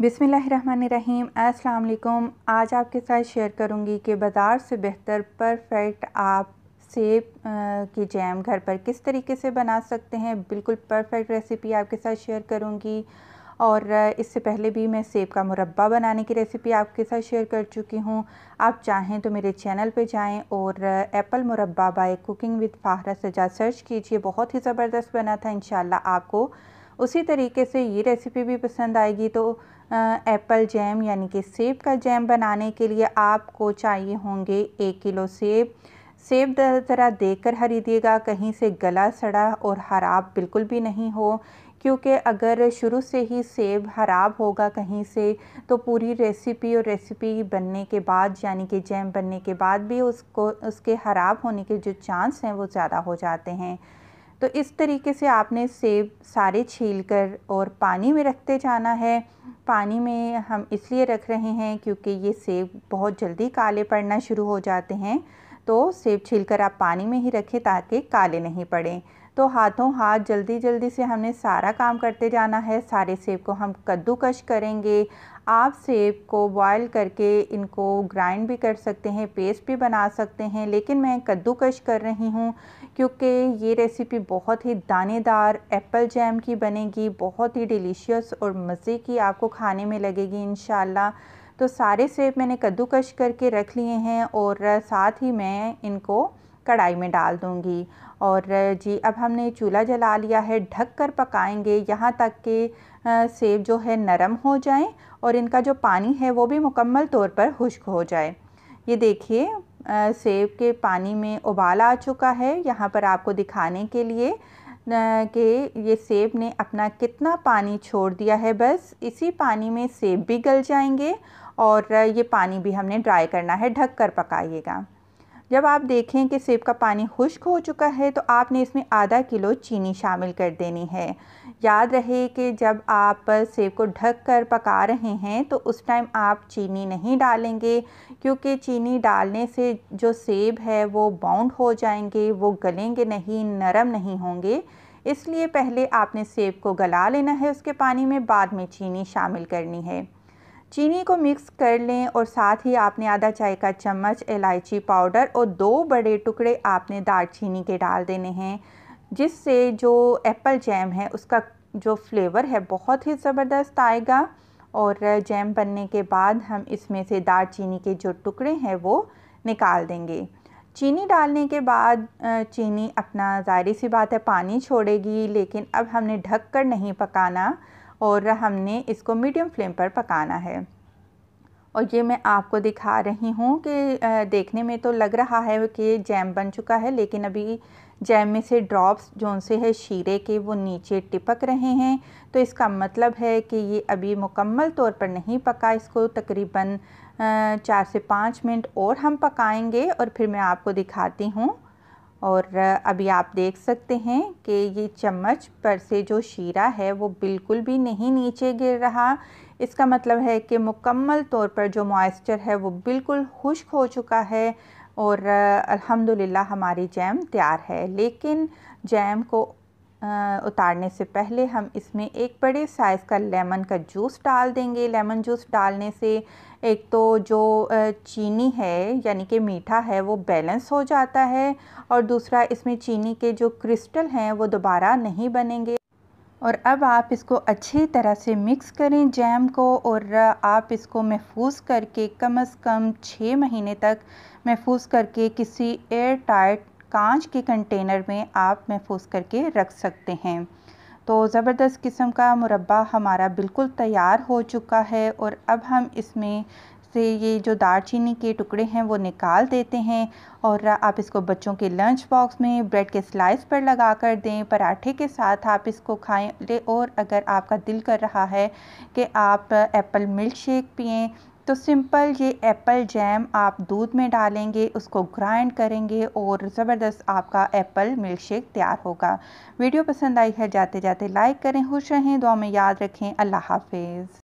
बिसमीम् अस्सलाम आज आपके साथ शेयर करूंगी कि बाज़ार से बेहतर परफेक्ट आप सेब की जैम घर पर किस तरीके से बना सकते हैं बिल्कुल परफेक्ट रेसिपी आपके साथ शेयर करूंगी और इससे पहले भी मैं सेब का मुरब्बा बनाने की रेसिपी आपके साथ शेयर कर चुकी हूँ आप चाहें तो मेरे चैनल पर जाएँ और एप्पल मुरबा by cooking with Farha Saja search कीजिए बहुत ही ज़बरदस्त बना था इन आपको उसी तरीके से ये रेसिपी भी पसंद आएगी तो एप्पल जैम यानी कि सेब का जैम बनाने के लिए आपको चाहिए होंगे एक किलो सेब सेब ज़रा देकर खरीदिएगा कहीं से गला सड़ा और ख़राब बिल्कुल भी नहीं हो क्योंकि अगर शुरू से ही सेब ख़राब होगा कहीं से तो पूरी रेसिपी और रेसिपी बनने के बाद यानी कि जैम बनने के बाद भी उसको उसके ख़राब होने के जो चांस हैं वो ज़्यादा हो जाते हैं तो इस तरीके से आपने सेब सारे छील कर और पानी में रखते जाना है पानी में हम इसलिए रख रहे हैं क्योंकि ये सेब बहुत जल्दी काले पड़ना शुरू हो जाते हैं तो सेब छील कर आप पानी में ही रखें ताकि काले नहीं पड़ें तो हाथों हाथ जल्दी जल्दी से हमने सारा काम करते जाना है सारे सेब को हम कद्दूकश करेंगे आप सेब को बॉयल करके इनको ग्राइंड भी कर सकते हैं पेस्ट भी बना सकते हैं लेकिन मैं कद्दूकश कर रही हूँ क्योंकि ये रेसिपी बहुत ही दानेदार एप्पल जैम की बनेगी बहुत ही डिलीशियस और मज़े की आपको खाने में लगेगी इन तो सारे सेब मैंने कद्दूकश करके रख लिए हैं और साथ ही मैं इनको कढ़ाई में डाल दूँगी और जी अब हमने चूल्हा जला लिया है ढक कर पकाएँगे यहाँ तक कि सेब जो है नरम हो जाए और इनका जो पानी है वो भी मुकम्मल तौर पर खुश्क हो जाए ये देखिए सेब के पानी में उबाल आ चुका है यहाँ पर आपको दिखाने के लिए कि ये सेब ने अपना कितना पानी छोड़ दिया है बस इसी पानी में सेब भी गल जाएंगे और ये पानी भी हमने ड्राई करना है ढक कर पकाइएगा जब आप देखें कि सेब का पानी खुश्क हो चुका है तो आपने इसमें आधा किलो चीनी शामिल कर देनी है याद रहे कि जब आप सेब को ढक कर पका रहे हैं तो उस टाइम आप चीनी नहीं डालेंगे क्योंकि चीनी डालने से जो सेब है वो बाउंड हो जाएंगे वो गलेंगे नहीं नरम नहीं होंगे इसलिए पहले आपने सेब को गला लेना है उसके पानी में बाद में चीनी शामिल करनी है चीनी को मिक्स कर लें और साथ ही आपने आधा चाय का चम्मच इलायची पाउडर और दो बड़े टुकड़े आपने दालचीनी के डाल देने हैं जिससे जो एप्पल जैम है उसका जो फ्लेवर है बहुत ही ज़बरदस्त आएगा और जैम बनने के बाद हम इसमें से दालचीनी के जो टुकड़े हैं वो निकाल देंगे चीनी डालने के बाद चीनी अपना ज़ाहिर सी बात है पानी छोड़ेगी लेकिन अब हमने ढक कर नहीं पकाना और हमने इसको मीडियम फ्लेम पर पकाना है और ये मैं आपको दिखा रही हूँ कि देखने में तो लग रहा है कि जैम बन चुका है लेकिन अभी जैम में से ड्रॉप्स जो उनसे है शीरे के वो नीचे टिपक रहे हैं तो इसका मतलब है कि ये अभी मुकम्मल तौर पर नहीं पका इसको तकरीबन चार से पाँच मिनट और हम पकाएंगे और फिर मैं आपको दिखाती हूँ और अभी आप देख सकते हैं कि ये चम्मच पर से जो शीरा है वो बिल्कुल भी नहीं नीचे गिर रहा इसका मतलब है कि मुकम्मल तौर पर जो मॉइस्चर है वो बिल्कुल खुश्क हो चुका है और अल्हम्दुलिल्लाह हमारी जैम तैयार है लेकिन जैम को उतारने से पहले हम इसमें एक बड़े साइज़ का लेमन का जूस डाल देंगे लेमन जूस डालने से एक तो जो चीनी है यानी कि मीठा है वो बैलेंस हो जाता है और दूसरा इसमें चीनी के जो क्रिस्टल हैं वो दोबारा नहीं बनेंगे और अब आप इसको अच्छी तरह से मिक्स करें जैम को और आप इसको महफूज करके कम अज़ कम छः महीने तक महफूज करके किसी एयर टाइट कांच के कंटेनर में आप महफूज करके रख सकते हैं तो ज़बरदस्त किस्म का मुरबा हमारा बिल्कुल तैयार हो चुका है और अब हम इसमें से ये जो दारचीनी के टुकड़े हैं वो निकाल देते हैं और आप इसको बच्चों के लंच बॉक्स में ब्रेड के स्लाइस पर लगा कर दें पराठे के साथ आप इसको खाएं ले और अगर आपका दिल कर रहा है कि आप एप्पल मिल्क शेक पिएँ तो सिंपल ये एप्पल जैम आप दूध में डालेंगे उसको ग्राइंड करेंगे और ज़बरदस्त आपका एप्पल मिल्क शेक तैयार होगा वीडियो पसंद आई है जाते जाते लाइक करें खुश रहें दुआ में याद रखें अल्लाह हाफिज़